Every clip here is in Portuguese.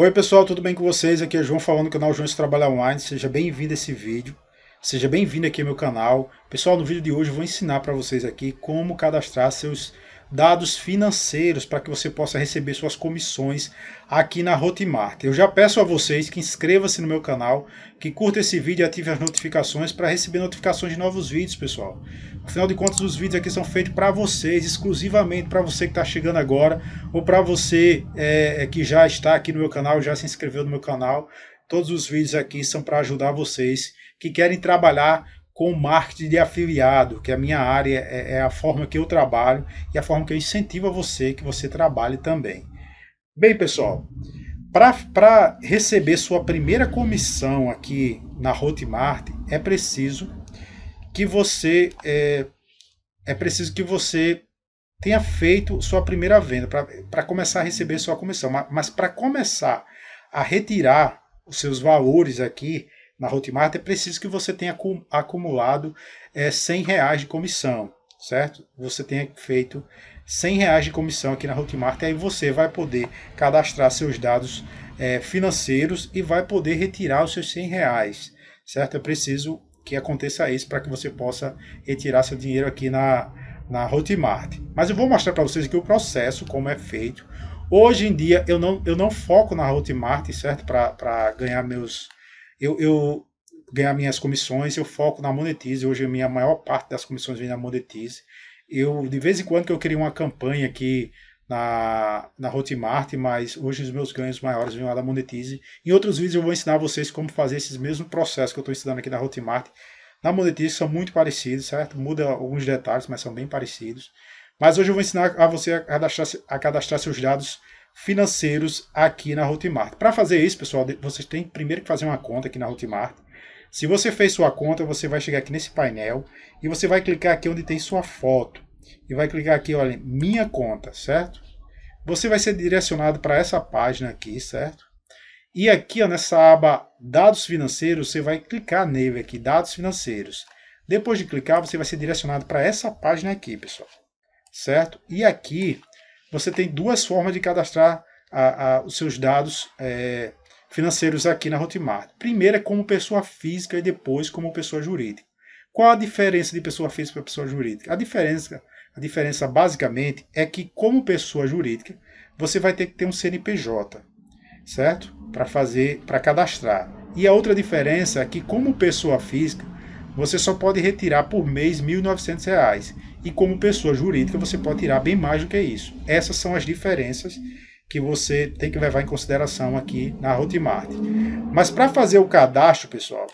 Oi pessoal, tudo bem com vocês? Aqui é João falando do canal João Trabalha Online. Seja bem-vindo a esse vídeo. Seja bem-vindo aqui ao meu canal. Pessoal, no vídeo de hoje eu vou ensinar para vocês aqui como cadastrar seus dados financeiros para que você possa receber suas comissões aqui na Hotmart. Eu já peço a vocês que inscreva-se no meu canal, que curta esse vídeo e ative as notificações para receber notificações de novos vídeos, pessoal. Afinal de contas, os vídeos aqui são feitos para vocês, exclusivamente para você que está chegando agora ou para você é, é, que já está aqui no meu canal, já se inscreveu no meu canal. Todos os vídeos aqui são para ajudar vocês que querem trabalhar com marketing de afiliado, que é a minha área, é, é, a forma que eu trabalho e a forma que eu incentivo a você que você trabalhe também. Bem, pessoal, para receber sua primeira comissão aqui na Hotmart, é preciso que você é, é preciso que você tenha feito sua primeira venda para começar a receber sua comissão. Mas, mas para começar a retirar os seus valores aqui, na Hotmart, é preciso que você tenha acumulado é, 100 reais de comissão, certo? Você tenha feito 100 reais de comissão aqui na Hotmart, e aí você vai poder cadastrar seus dados é, financeiros e vai poder retirar os seus 100 reais, certo? É preciso que aconteça isso para que você possa retirar seu dinheiro aqui na, na Hotmart. Mas eu vou mostrar para vocês aqui o processo, como é feito. Hoje em dia eu não, eu não foco na Hotmart, certo? Para ganhar meus eu, eu ganhar minhas comissões, eu foco na Monetize. Hoje a minha maior parte das comissões vem na Monetize. Eu, de vez em quando que eu queria uma campanha aqui na, na Hotmart, mas hoje os meus ganhos maiores vêm lá da Monetize. Em outros vídeos eu vou ensinar vocês como fazer esses mesmos processos que eu estou ensinando aqui na Hotmart. Na Monetize são muito parecidos, certo? Muda alguns detalhes, mas são bem parecidos. Mas hoje eu vou ensinar a você a cadastrar, a cadastrar seus dados financeiros aqui na Hotmart. Para fazer isso, pessoal, vocês têm primeiro que fazer uma conta aqui na Hotmart. Se você fez sua conta, você vai chegar aqui nesse painel e você vai clicar aqui onde tem sua foto. E vai clicar aqui, olha, minha conta, certo? Você vai ser direcionado para essa página aqui, certo? E aqui ó, nessa aba dados financeiros, você vai clicar nele aqui, dados financeiros. Depois de clicar, você vai ser direcionado para essa página aqui, pessoal. Certo? E aqui você tem duas formas de cadastrar a, a, os seus dados é, financeiros aqui na Hotmart. Primeiro é como pessoa física e depois como pessoa jurídica. Qual a diferença de pessoa física para pessoa jurídica? A diferença, a diferença basicamente é que como pessoa jurídica você vai ter que ter um CNPJ, certo? Para fazer, para cadastrar. E a outra diferença é que como pessoa física você só pode retirar por mês R$ 1.900 e como pessoa jurídica você pode tirar bem mais do que isso. Essas são as diferenças que você tem que levar em consideração aqui na Hotmart. Mas para fazer o cadastro, pessoal,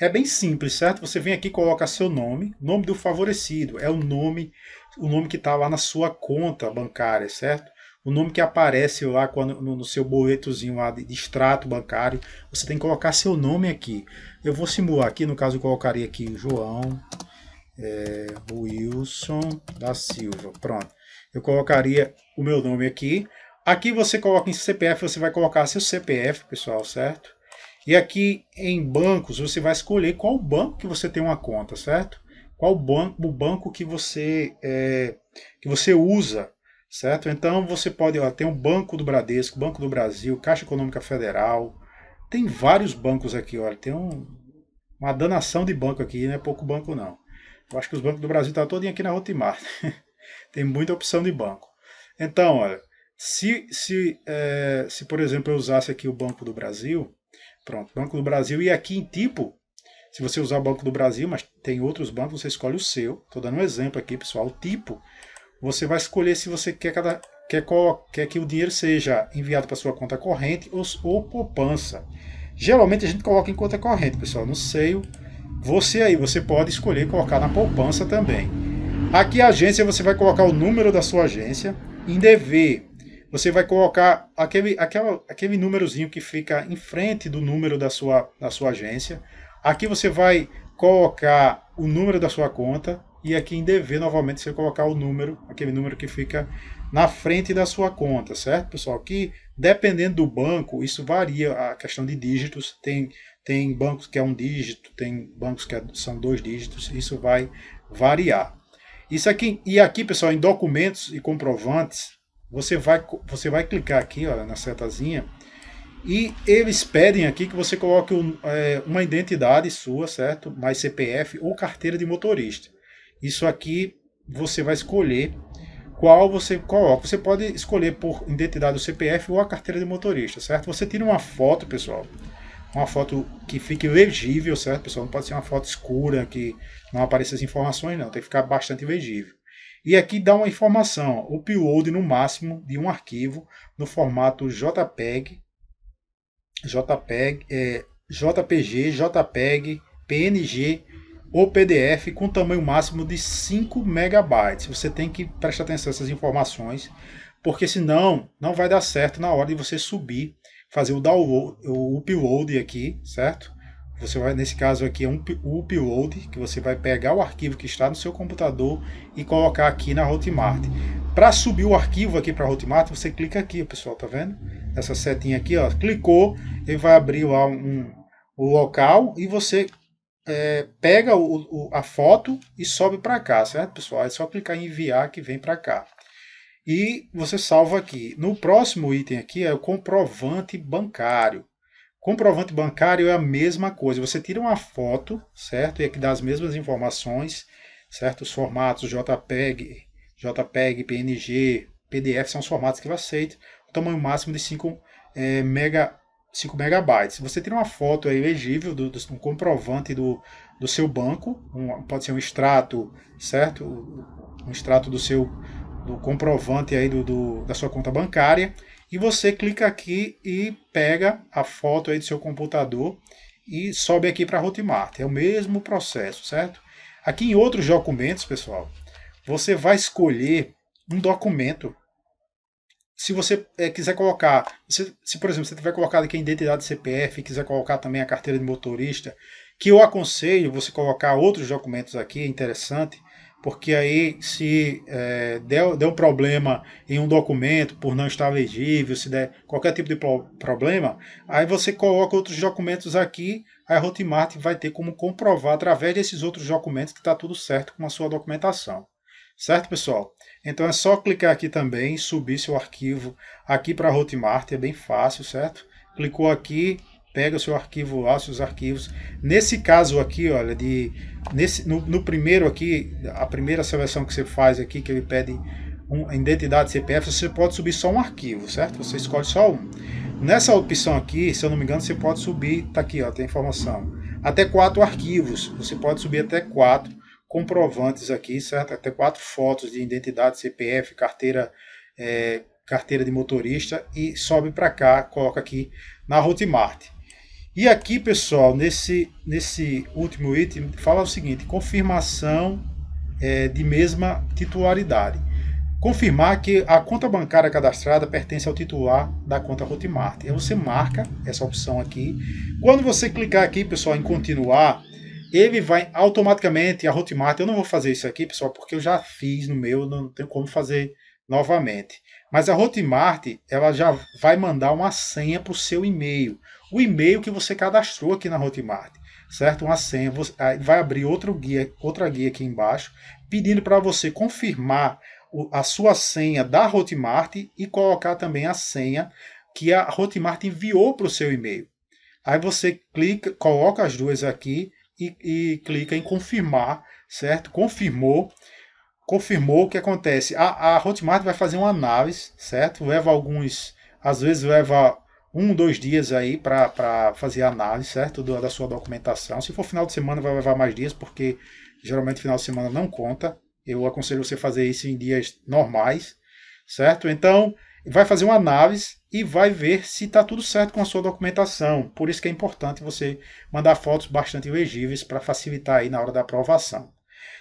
é bem simples, certo? Você vem aqui, coloca seu nome, nome do favorecido, é o nome, o nome que está lá na sua conta bancária, certo? o nome que aparece lá quando, no, no, seu boletozinho lá de, de extrato bancário, você tem que colocar seu nome aqui. Eu vou simular aqui, no caso eu colocaria aqui João é, Wilson da Silva. Pronto. Eu colocaria o meu nome aqui. Aqui você coloca em CPF, você vai colocar seu CPF, pessoal, certo? E aqui em bancos, você vai escolher qual banco que você tem uma conta, certo? Qual banco, o banco que você, é, que você usa certo? Então você pode ó, tem um banco do Bradesco, Banco do Brasil, Caixa Econômica Federal, tem vários bancos aqui, olha, tem um, uma danação de banco aqui, não é pouco banco não. Eu acho que os bancos do Brasil estão tá todinho aqui na Hotmart, tem muita opção de banco. Então, olha, se, se, é, se por exemplo eu usasse aqui o Banco do Brasil, pronto, Banco do Brasil e aqui em tipo, se você usar o Banco do Brasil, mas tem outros bancos, você escolhe o seu. Estou dando um exemplo aqui, pessoal, o tipo você vai escolher se você quer, cada, quer, qual, quer que o dinheiro seja enviado para sua conta corrente ou, ou poupança. Geralmente a gente coloca em conta corrente, pessoal, no seio. Você aí, você pode escolher colocar na poupança também. Aqui a agência, você vai colocar o número da sua agência. Em dever, você vai colocar aquele, aquela, aquele númerozinho que fica em frente do número da sua, da sua agência. Aqui você vai colocar o número da sua conta, e aqui em dever, novamente, você colocar o número, aquele número que fica na frente da sua conta, certo, pessoal? Aqui, dependendo do banco, isso varia a questão de dígitos. Tem, tem bancos que é um dígito, tem bancos que é, são dois dígitos, isso vai variar. Isso aqui, e aqui, pessoal, em documentos e comprovantes, você vai, você vai clicar aqui ó, na setazinha e eles pedem aqui que você coloque um, é, uma identidade sua, certo? Mais CPF ou carteira de motorista. Isso aqui você vai escolher qual você coloca. Você pode escolher por identidade do CPF ou a carteira de motorista, certo? Você tira uma foto, pessoal. Uma foto que fique legível, certo, pessoal? Não pode ser uma foto escura que não apareça as informações, não. Tem que ficar bastante legível. E aqui dá uma informação, upload no máximo de um arquivo no formato JPEG, JPEG, é, JPG, JPEG, PNG, ou PDF com tamanho máximo de 5 megabytes. Você tem que prestar atenção a essas informações, porque senão não vai dar certo na hora de você subir, fazer o download, o upload aqui, certo? Você vai, nesse caso aqui, é um upload, que você vai pegar o arquivo que está no seu computador e colocar aqui na Hotmart. Para subir o arquivo aqui para a Hotmart, você clica aqui, pessoal, tá vendo? Essa setinha aqui, ó, clicou, ele vai abrir lá um, um local e você é, pega o, o, a foto e sobe para cá, certo, pessoal? É só clicar em enviar que vem para cá. E você salva aqui. No próximo item aqui é o comprovante bancário. Comprovante bancário é a mesma coisa. Você tira uma foto, certo? E aqui é dá as mesmas informações, certo? Os formatos JPEG, JPEG, PNG, PDF são os formatos que ele aceita. O tamanho máximo de 5 é, mega, 5 megabytes. Você tira uma foto aí legível, do, do, um comprovante do, do seu banco, um, pode ser um extrato, certo? Um extrato do seu do comprovante aí do, do, da sua conta bancária. E você clica aqui e pega a foto aí do seu computador e sobe aqui para Hotmart. É o mesmo processo, certo? Aqui em outros documentos, pessoal, você vai escolher um documento se você é, quiser colocar, se, se, por exemplo você tiver colocado aqui a identidade CPF, quiser colocar também a carteira de motorista, que eu aconselho você colocar outros documentos aqui, é interessante, porque aí se é, der, der um problema em um documento por não estar legível, se der qualquer tipo de pro, problema, aí você coloca outros documentos aqui, a Hotmart vai ter como comprovar através desses outros documentos que está tudo certo com a sua documentação. Certo, pessoal? Então é só clicar aqui também, subir seu arquivo aqui para Hotmart, é bem fácil, certo? Clicou aqui, pega o seu arquivo lá, seus arquivos. Nesse caso aqui, olha, de, nesse, no, no, primeiro aqui, a primeira seleção que você faz aqui, que ele pede um, identidade CPF, você pode subir só um arquivo, certo? Você escolhe só um. Nessa opção aqui, se eu não me engano, você pode subir, tá aqui, ó, tem informação. Até quatro arquivos, você pode subir até quatro comprovantes aqui, certo? Até quatro fotos de identidade, CPF, carteira, é, carteira de motorista e sobe para cá, coloca aqui na Hotmart. E aqui, pessoal, nesse, nesse último item, fala o seguinte: confirmação é, de mesma titularidade. Confirmar que a conta bancária cadastrada pertence ao titular da conta Hotmart. Aí você marca essa opção aqui. Quando você clicar aqui, pessoal, em continuar, ele vai automaticamente, a Hotmart, eu não vou fazer isso aqui, pessoal, porque eu já fiz no meu, não tenho como fazer novamente. Mas a Hotmart, ela já vai mandar uma senha para o seu e-mail. O e-mail que você cadastrou aqui na Hotmart, certo? Uma senha, você, vai abrir outro guia, outra guia aqui embaixo, pedindo para você confirmar a sua senha da Hotmart e colocar também a senha que a Hotmart enviou para o seu e-mail. Aí você clica, coloca as duas aqui, e, e clica em confirmar, certo? Confirmou. Confirmou o que acontece. A, a Hotmart vai fazer uma análise, certo? Leva alguns. Às vezes leva um, dois dias aí para fazer a análise, certo? Do, da sua documentação. Se for final de semana, vai levar mais dias, porque geralmente final de semana não conta. Eu aconselho você fazer isso em dias normais, certo? Então, vai fazer uma análise e vai ver se está tudo certo com a sua documentação. Por isso que é importante você mandar fotos bastante legíveis para facilitar aí na hora da aprovação.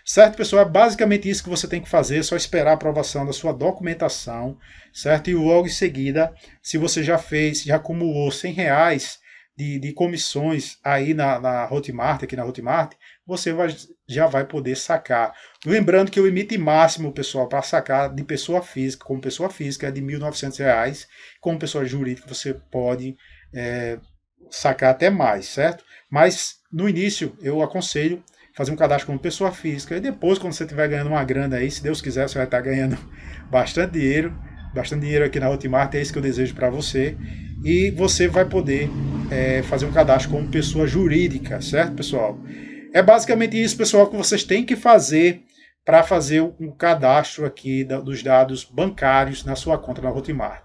Certo, pessoal? É basicamente isso que você tem que fazer, é só esperar a aprovação da sua documentação, certo? E logo em seguida, se você já fez, já acumulou 100 reais, de, de comissões aí na, na Hotmart, aqui na Hotmart, você vai, já vai poder sacar. Lembrando que o limite máximo, pessoal, para sacar de pessoa física, como pessoa física, é de R$ 1.900, como pessoa jurídica você pode é, sacar até mais, certo? Mas no início eu aconselho fazer um cadastro como pessoa física e depois quando você estiver ganhando uma grana aí, se Deus quiser, você vai estar ganhando bastante dinheiro, bastante dinheiro aqui na Hotmart, é isso que eu desejo para você e você vai poder é, fazer um cadastro como pessoa jurídica, certo, pessoal? É basicamente isso, pessoal, que vocês têm que fazer para fazer um cadastro aqui da, dos dados bancários na sua conta na Hotmart.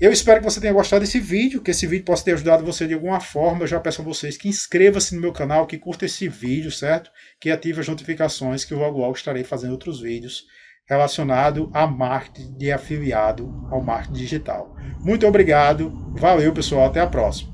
Eu espero que você tenha gostado desse vídeo, que esse vídeo possa ter ajudado você de alguma forma. Eu já peço a vocês que inscreva-se no meu canal, que curta esse vídeo, certo? Que ative as notificações que eu logo logo estarei fazendo outros vídeos relacionado a marketing de afiliado ao marketing digital. Muito obrigado, valeu pessoal, até a próxima.